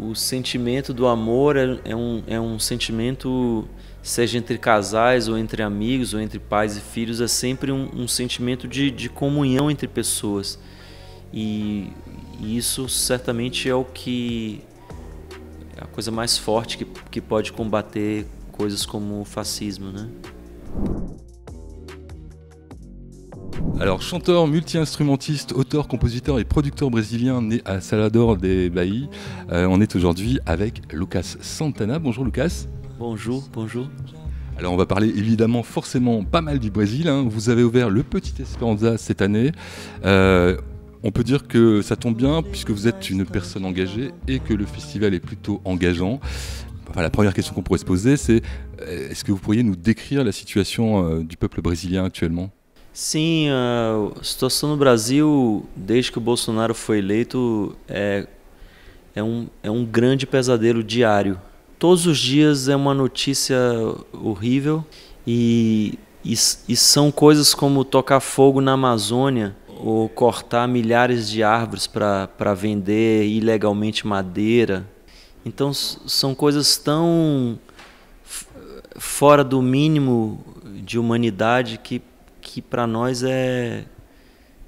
o sentimento do amor é, é, um, é um sentimento, seja entre casais ou entre amigos ou entre pais e filhos, é sempre um, um sentimento de, de comunhão entre pessoas. E, e, isso certamente é o que. É a coisa mais forte que, que pode combater coisas como o fascismo, né? Alors, chanteur, multi-instrumentiste, auteur, compositeur et producteur brésilien né à Salvador de Bahia, euh, on est aujourd'hui avec Lucas Santana. Bonjour Lucas. Bonjour, bonjour. Alors on va parler évidemment forcément pas mal du Brésil. Hein. Vous avez ouvert le Petit Esperanza cette année. Euh, on peut dire que ça tombe bien puisque vous êtes une personne engagée et que le festival est plutôt engageant. la première question qu'on pourrait se poser, c'est euh, est-ce que vous pourriez nous décrire la situation du peuple brésilien actuellement Sim, a situação no Brasil, desde que o Bolsonaro foi eleito, é, é, um, é um grande pesadelo diário. Todos os dias é uma notícia horrível e, e, e são coisas como tocar fogo na Amazônia ou cortar milhares de árvores para vender ilegalmente madeira. Então são coisas tão fora do mínimo de humanidade que que para nós é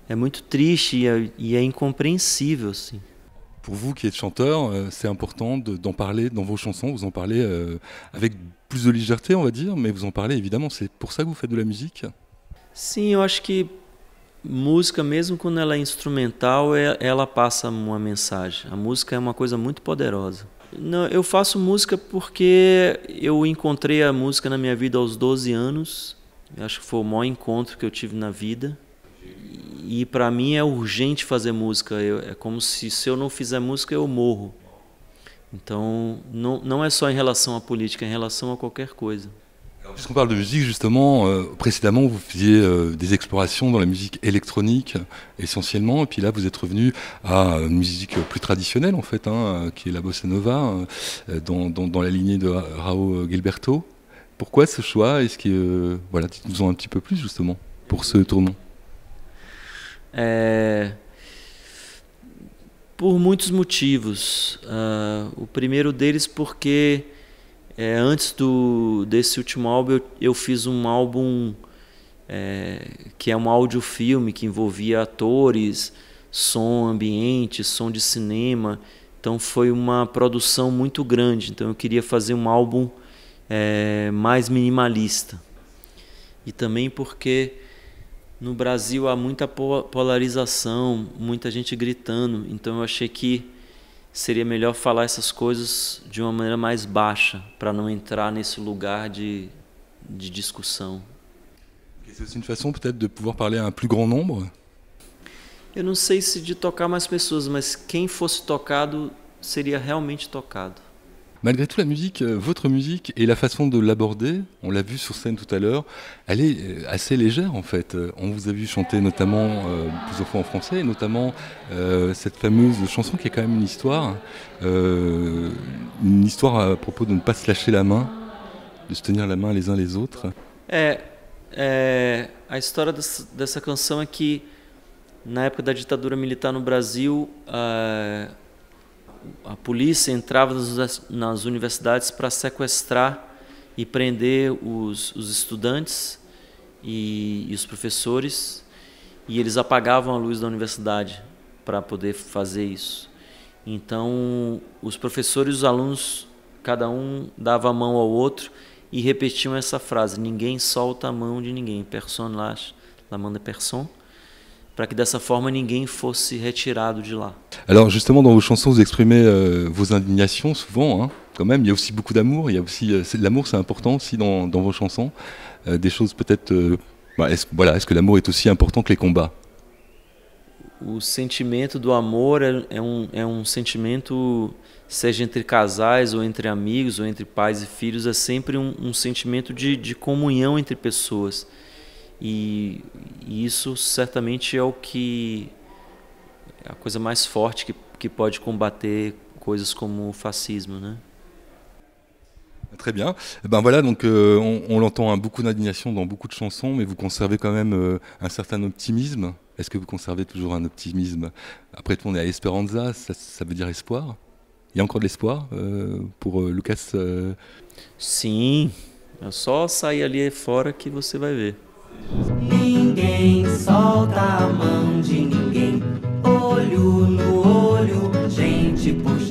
é muito triste e é, e é incompreensível assim. Pour vous qui êtes chanteur, é euh, c'est important d'en de, parler dans vos chansons, vous en parlez euh, avec plus de légèreté, on va dire, mais vous en parlez évidemment, c'est pour ça que vous faites de la musique Sim, eu acho que música, mesmo quando ela é instrumental, é, ela passa uma mensagem. A música é uma coisa muito poderosa. Não, eu faço música porque eu encontrei a música na minha vida aos 12 anos eu acho que foi o maior encontro que eu tive na vida. E para mim é urgente fazer música. Eu, é como se se eu não fizer música eu morro. Então não, não é só em relação à política, é em relação a qualquer coisa. Puisqu'on parle de musique, justement, euh, précédemment, vous faisiez euh, des explorations dans la musique électronique essentiellement, et puis là, vous êtes revenu à une musique plus traditionnelle, en fait, hein, qui est la bossa nova, euh, dans, dans, dans, la lignée de Rao Gilberto. Pourquoi ce choix Est-ce que euh, voilà, dites-nous un petit peu plus justement pour ce tournon. É, por muitos motivos. Uh, o primeiro deles porque é, antes do, desse último álbum eu, eu fiz um álbum é, que é um audiofilme que envolvia atores, som ambiente, som de cinema. Então foi uma produção muito grande. Então eu queria fazer um álbum é, mais minimalista. E também porque no Brasil há muita polarização, muita gente gritando, então eu achei que seria melhor falar essas coisas de uma maneira mais baixa, para não entrar nesse lugar de, de discussão. isso é uma forma, talvez, de poder falar a um mais grande número Eu não sei se de tocar mais pessoas, mas quem fosse tocado seria realmente tocado. Malgré tout, la musique, euh, votre musique et la façon de l'aborder, on l'a vu sur scène tout à l'heure, elle est euh, assez légère en fait. Euh, on vous a vu chanter notamment plusieurs fois en français, et notamment cette fameuse chanson qui est quand même une histoire, une histoire à propos de ne pas se lâcher la main, de se tenir la main les uns les autres. La histoire a história dessa, dessa canção é que na época da ditadura militar no Brasil, ah, a polícia entrava nas, nas universidades para sequestrar e prender os, os estudantes e, e os professores, e eles apagavam a luz da universidade para poder fazer isso. Então, os professores e os alunos, cada um dava a mão ao outro e repetiam essa frase: ninguém solta a mão de ninguém. person lâche la main de personne para que dessa forma ninguém fosse retirado de lá. Alors justement dans vos chansons vous exprimez euh, vos indignations souvent hein, quand même, il y a aussi beaucoup d'amour, il y a aussi euh, l'amour c'est important aussi dans, dans vos chansons, euh, des choses peut-être euh, bah, est voilà, est-ce que l'amour est aussi important que les combats o sentimento do amor é, é, um, é um sentimento, seja entre casais ou entre amigos ou entre pais e filhos, é sempre um, um sentimento de, de comunhão entre pessoas. E, isso certamente é o que é a coisa mais forte que, que pode combater coisas como o fascismo, né? Très bien. Eh ben voilà, donc euh, on, on l'entend hein, beaucoup d'indignation dans beaucoup de chansons, mais vous conservez quand même euh, un certain optimisme. Est-ce que vous conservez toujours un optimisme Après tout, on est à Esperanza, ça, ça veut dire espoir. Il y a encore de l'espoir euh, pour euh, Lucas euh? Sim, é só sair ali fora que você vai ver solta a mão de ninguém. Olho no olho, gente puxa.